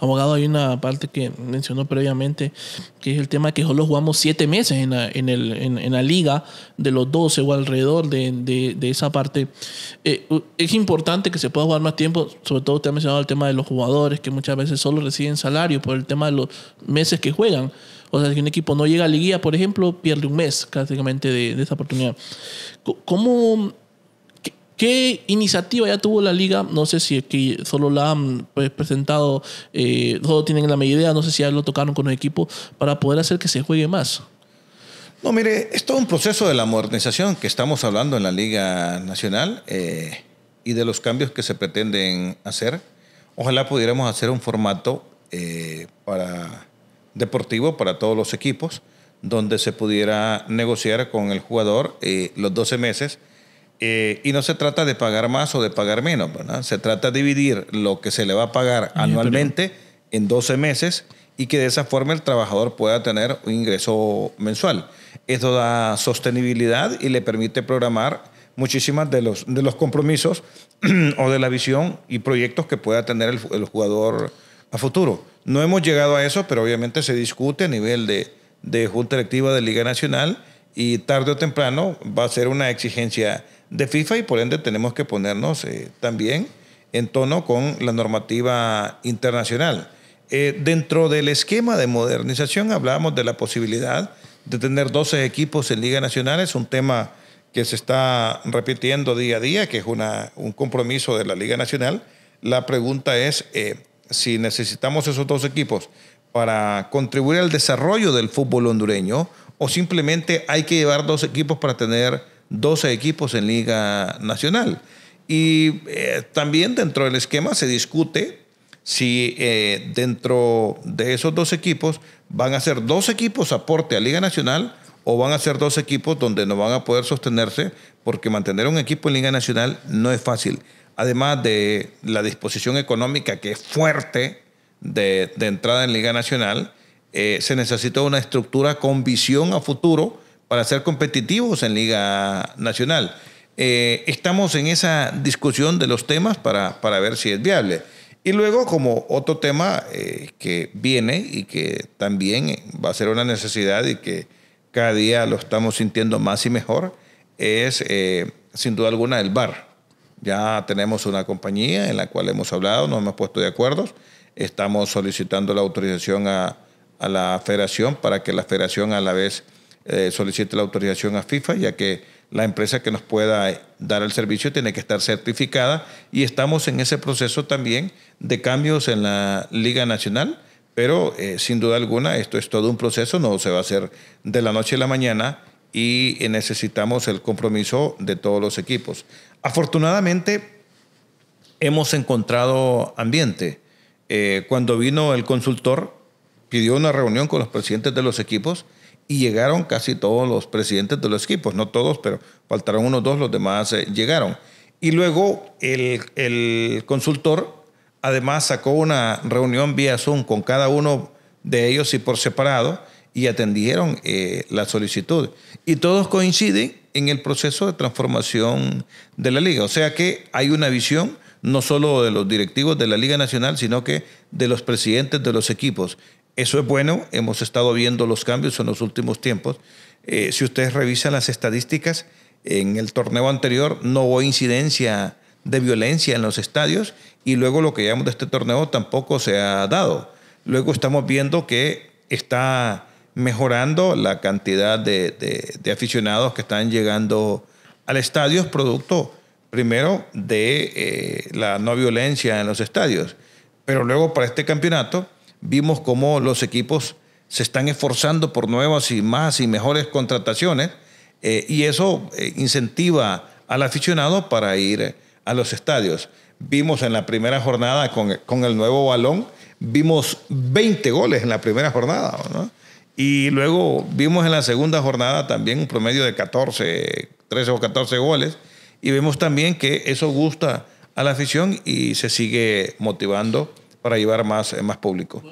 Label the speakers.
Speaker 1: abogado, hay una parte que mencionó previamente, que es el tema que solo jugamos siete meses en la, en el, en, la liga de los 12 o alrededor de, esa parte. Eh, es importante que se pueda jugar más tiempo, sobre todo usted ha mencionado el tema de los jugadores, que muchas veces solo reciben salario por el tema de los meses que juegan. O sea, si un equipo no llega a liguilla, por ejemplo, pierde un mes prácticamente de, de esa oportunidad. ¿Cómo ¿Qué iniciativa ya tuvo la liga? No sé si aquí solo la han pues, presentado, eh, tienen la medida, no sé si ya lo tocaron con el equipo, para poder hacer que se juegue más.
Speaker 2: No, mire, es todo un proceso de la modernización que estamos hablando en la Liga Nacional eh, y de los cambios que se pretenden hacer. Ojalá pudiéramos hacer un formato eh, para, deportivo para todos los equipos, donde se pudiera negociar con el jugador eh, los 12 meses eh, y no se trata de pagar más o de pagar menos, Se trata de dividir lo que se le va a pagar anualmente en 12 meses y que de esa forma el trabajador pueda tener un ingreso mensual. Esto da sostenibilidad y le permite programar muchísimas de los, de los compromisos o de la visión y proyectos que pueda tener el, jugador a futuro. No hemos llegado a eso, pero obviamente se discute a nivel de, de Junta directiva de Liga Nacional y tarde o temprano va a ser una exigencia de FIFA y por ende tenemos que ponernos eh, también en tono con la normativa internacional. Eh, dentro del esquema de modernización hablábamos de la posibilidad de tener 12 equipos en Liga Nacional, es un tema que se está repitiendo día a día, que es un compromiso de la Liga Nacional. La pregunta es eh, si necesitamos esos dos equipos para contribuir al desarrollo del fútbol hondureño o simplemente hay que llevar dos equipos para tener 12 equipos en Liga Nacional. Y eh, también dentro del esquema se discute si eh, dentro de esos dos equipos van a ser dos equipos aporte a Liga Nacional o van a ser dos equipos donde no van a poder sostenerse porque mantener un equipo en Liga Nacional no es fácil. Además de la disposición económica que es fuerte, de, entrada en Liga Nacional, eh, se necesitó una estructura con visión a futuro para ser competitivos en Liga Nacional. Eh, estamos en esa discusión de los temas para, ver si es viable. Y luego, como otro tema eh, que viene y que también va a ser una necesidad y que cada día lo estamos sintiendo más y mejor, es sin duda alguna el bar. Ya tenemos una compañía en la cual hemos hablado, nos hemos puesto de acuerdos Estamos solicitando la autorización a, la federación para que la federación a la vez eh, solicite la autorización a FIFA, ya que la empresa que nos pueda eh, dar el servicio tiene que estar certificada y estamos en ese proceso también de cambios en la Liga Nacional, pero eh, sin duda alguna esto es todo un proceso, no se va a hacer de la noche a la mañana y necesitamos el compromiso de todos los equipos. Afortunadamente hemos encontrado ambiente eh, cuando vino el consultor, pidió una reunión con los presidentes de los equipos y llegaron casi todos los presidentes de los equipos, no todos, pero faltaron uno o dos, los demás eh, llegaron. Y luego el, consultor además sacó una reunión vía Zoom con cada uno de ellos y por separado y atendieron eh, la solicitud. Y todos coinciden en el proceso de transformación de la liga. O sea que hay una visión, no solo de los directivos de la Liga Nacional, sino que de los presidentes de los equipos. Eso es bueno, hemos estado viendo los cambios en los últimos tiempos. Eh, si ustedes revisan las estadísticas, en el torneo anterior no hubo incidencia de violencia en los estadios y luego lo que llamamos de este torneo tampoco se ha dado. Luego estamos viendo que está mejorando la cantidad de, aficionados que están llegando al estadio, es producto primero de eh, la no violencia en los estadios, pero luego para este campeonato vimos cómo los equipos se están esforzando por nuevas y más y mejores contrataciones eh, y eso eh, incentiva al aficionado para ir a los estadios. Vimos en la primera jornada con, con el nuevo balón, vimos 20 goles en la primera jornada. Y luego vimos en la segunda jornada también un promedio de 14, 13 o 14 goles. Y vemos también que eso gusta a la afición y se sigue motivando para llevar más, eh, más público.